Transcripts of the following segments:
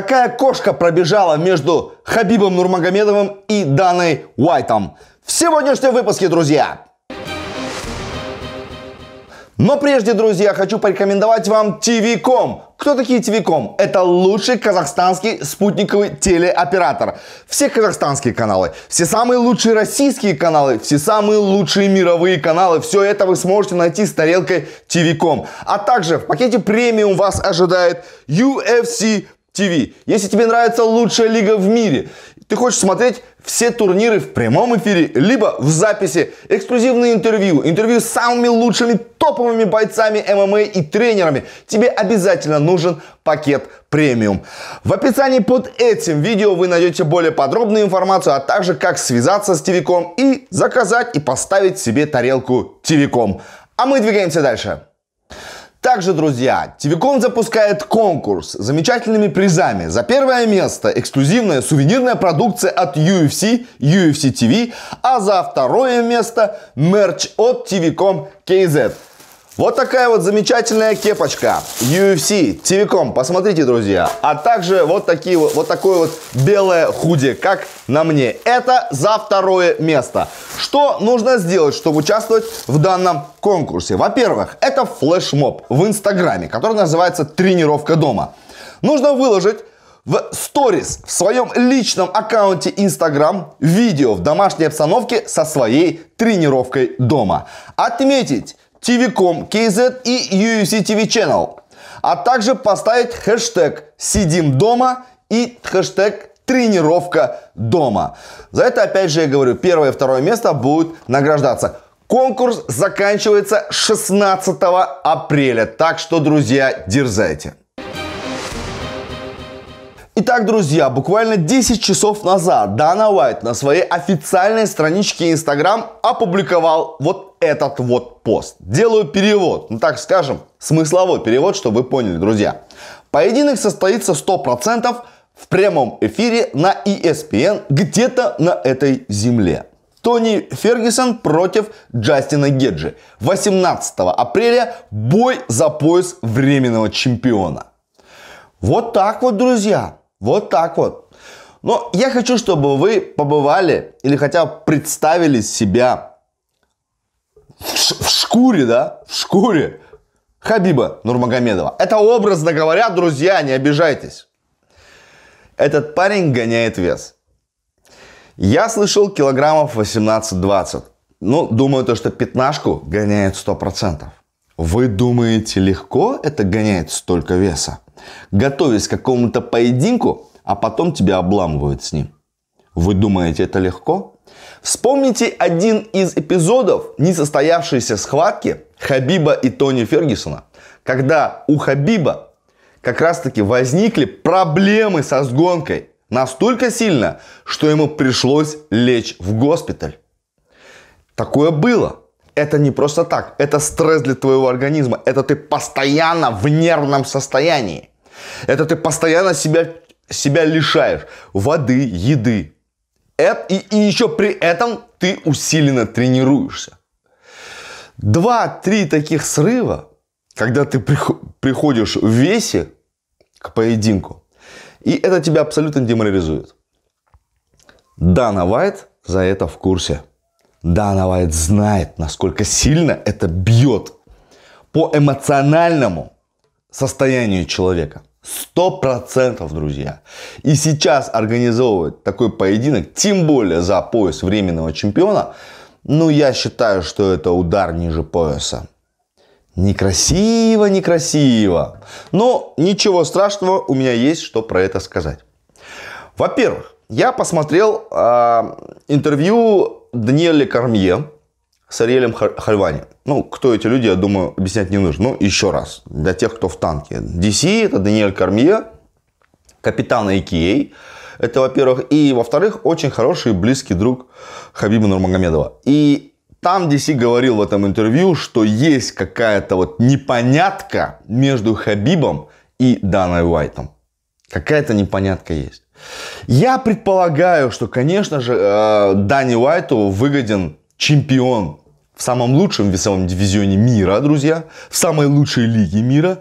Какая кошка пробежала между Хабибом Нурмагомедовым и Даной Уайтом? В сегодняшнем выпуске, друзья! Но прежде, друзья, хочу порекомендовать вам TV.com. Кто такие TV.com? Это лучший казахстанский спутниковый телеоператор. Все казахстанские каналы, все самые лучшие российские каналы, все самые лучшие мировые каналы. Все это вы сможете найти с тарелкой TV.com. А также в пакете премиум вас ожидает UFC ТВ. Если тебе нравится лучшая лига в мире, ты хочешь смотреть все турниры в прямом эфире, либо в записи, эксклюзивные интервью, интервью с самыми лучшими топовыми бойцами ММА и тренерами, тебе обязательно нужен пакет премиум. В описании под этим видео вы найдете более подробную информацию, а также как связаться с Тивиком и заказать и поставить себе тарелку Тивиком. А мы двигаемся дальше. Также, друзья, Тивикон запускает конкурс с замечательными призами. За первое место эксклюзивная сувенирная продукция от UFC, UFC TV, а за второе место мерч от Тивиком KZ. Вот такая вот замечательная кепочка UFC TV.com, посмотрите, друзья. А также вот, такие, вот такое вот белое худи, как на мне. Это за второе место. Что нужно сделать, чтобы участвовать в данном конкурсе? Во-первых, это флешмоб в Инстаграме, который называется «Тренировка дома». Нужно выложить в сторис в своем личном аккаунте Instagram видео в домашней обстановке со своей тренировкой дома. Отметить TV.com, KZ и UUC e TV Channel, а также поставить хэштег «Сидим дома» и хэштег «Тренировка дома». За это, опять же, я говорю, первое и второе место будут награждаться. Конкурс заканчивается 16 апреля, так что, друзья, дерзайте. Итак, друзья, буквально 10 часов назад Дана Уайт на своей официальной страничке Instagram опубликовал вот этот вот пост. Делаю перевод, ну так скажем, смысловой перевод, чтобы вы поняли, друзья. Поединок состоится 100% в прямом эфире на ESPN где-то на этой земле. Тони Фергюсон против Джастина Геджи. 18 апреля бой за пояс временного чемпиона. Вот так вот, друзья. Вот так вот. Но я хочу, чтобы вы побывали или хотя бы представили себя в, в шкуре, да, в шкуре Хабиба Нурмагомедова. Это образно говоря, друзья, не обижайтесь. Этот парень гоняет вес. Я слышал килограммов 18-20. Ну, думаю, то, что пятнашку гоняет 100%. Вы думаете, легко это гоняет столько веса? готовясь к какому-то поединку, а потом тебя обламывают с ним. Вы думаете, это легко? Вспомните один из эпизодов несостоявшейся схватки Хабиба и Тони Фергюсона, когда у Хабиба как раз-таки возникли проблемы со сгонкой настолько сильно, что ему пришлось лечь в госпиталь. Такое было это не просто так, это стресс для твоего организма, это ты постоянно в нервном состоянии, это ты постоянно себя, себя лишаешь воды, еды, и, и еще при этом ты усиленно тренируешься. Два-три таких срыва, когда ты приходишь в весе к поединку, и это тебя абсолютно деморализует. Дана Вайт за это в курсе. Дана Уайт знает, насколько сильно это бьет по эмоциональному состоянию человека. Сто процентов, друзья. И сейчас организовывать такой поединок, тем более за пояс временного чемпиона, ну, я считаю, что это удар ниже пояса. Некрасиво, некрасиво. Но ничего страшного, у меня есть что про это сказать. Во-первых, я посмотрел э, интервью Даниэль Кармье с Ариэлем Хальвани. Ну, кто эти люди, я думаю, объяснять не нужно. Ну, еще раз, для тех, кто в танке. DC – это Даниэль Кармье, капитан AKA. А а. Это, во-первых. И, во-вторых, очень хороший и близкий друг Хабиба Нурмагомедова. И там DC говорил в этом интервью, что есть какая-то вот непонятка между Хабибом и Даной Уайтом. Какая-то непонятка есть. Я предполагаю, что, конечно же, э, Дани Уайту выгоден чемпион в самом лучшем весовом дивизионе мира, друзья, в самой лучшей лиге мира.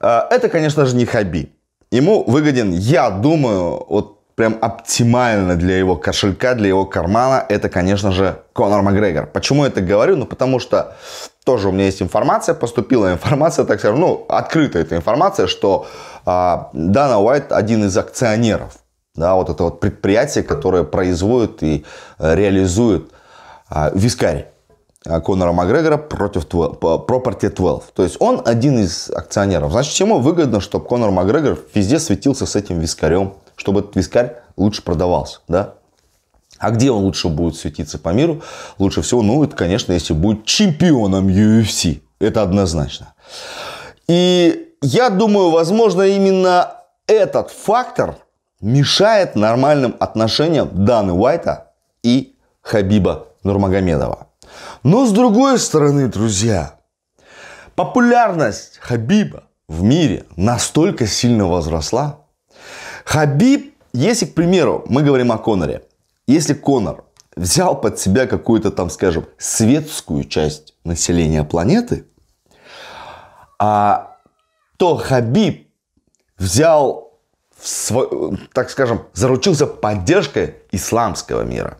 Э, это, конечно же, не Хаби. Ему выгоден, я думаю, вот прям оптимально для его кошелька, для его кармана, это, конечно же, Конор Макгрегор. Почему я это говорю? Ну, потому что тоже у меня есть информация, поступила информация, так скажем, ну, открытая эта информация, что а, Дана Уайт один из акционеров, да, вот это вот предприятие, которое производит и реализует а, вискарь. А, Конора Макгрегора против 12, Property 12. То есть он один из акционеров. Значит, чему выгодно, чтобы Конор Макгрегор везде светился с этим вискарем, чтобы этот вискарь лучше продавался, да? А где он лучше будет светиться по миру? Лучше всего, ну, это, конечно, если будет чемпионом UFC. Это однозначно. И я думаю, возможно, именно этот фактор мешает нормальным отношениям Даны Уайта и Хабиба Нурмагомедова. Но с другой стороны, друзья, популярность Хабиба в мире настолько сильно возросла, Хабиб, если, к примеру, мы говорим о Коноре, если Конор взял под себя какую-то там, скажем, светскую часть населения планеты, а, то Хабиб взял, свой, так скажем, заручился поддержкой исламского мира.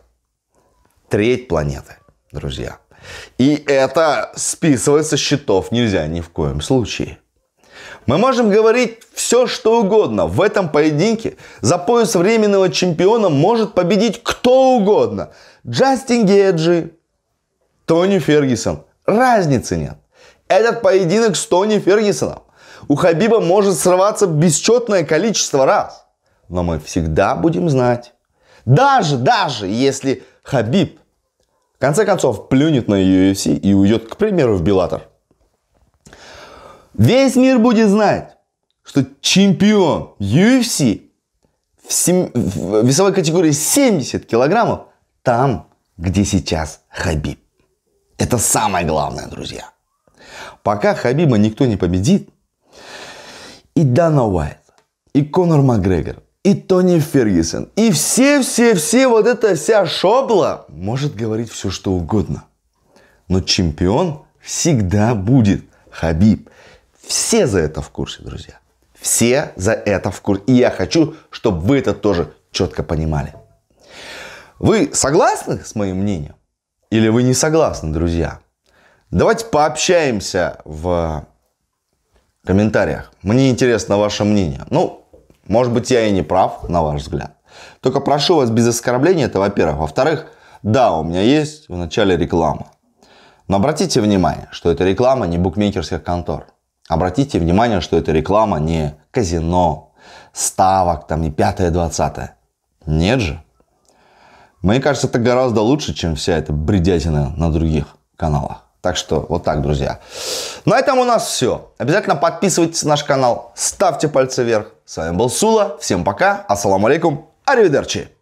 Треть планеты, друзья. И это списывается со счетов нельзя ни в коем случае. Мы можем говорить все, что угодно. В этом поединке за пояс временного чемпиона может победить кто угодно. Джастин Геджи, Тони Фергюсон. Разницы нет. Этот поединок с Тони Фергюсоном у Хабиба может срываться бесчетное количество раз. Но мы всегда будем знать. Даже, даже если Хабиб в конце концов плюнет на UFC и уйдет, к примеру, в Беллатор. Весь мир будет знать, что чемпион UFC в, сем... в весовой категории 70 килограммов там, где сейчас Хабиб. Это самое главное, друзья. Пока Хабиба никто не победит, и Дана Уайт, и Конор Макгрегор, и Тони Фергюсон, и все-все-все вот эта вся шобла может говорить все, что угодно. Но чемпион всегда будет Хабиб. Все за это в курсе, друзья. Все за это в курсе. И я хочу, чтобы вы это тоже четко понимали. Вы согласны с моим мнением? Или вы не согласны, друзья? Давайте пообщаемся в комментариях. Мне интересно ваше мнение. Ну, может быть, я и не прав, на ваш взгляд. Только прошу вас без оскорбления, это во-первых. Во-вторых, да, у меня есть в начале реклама. Но обратите внимание, что это реклама не букмекерских контор. Обратите внимание, что это реклама не казино, ставок там и пятое, двадцатое. Нет же. Мне кажется, это гораздо лучше, чем вся эта бредятина на других каналах. Так что вот так, друзья. На этом у нас все. Обязательно подписывайтесь на наш канал, ставьте пальцы вверх. С вами был Сула. Всем пока. Ассаламу алейкум. Аривидерчи.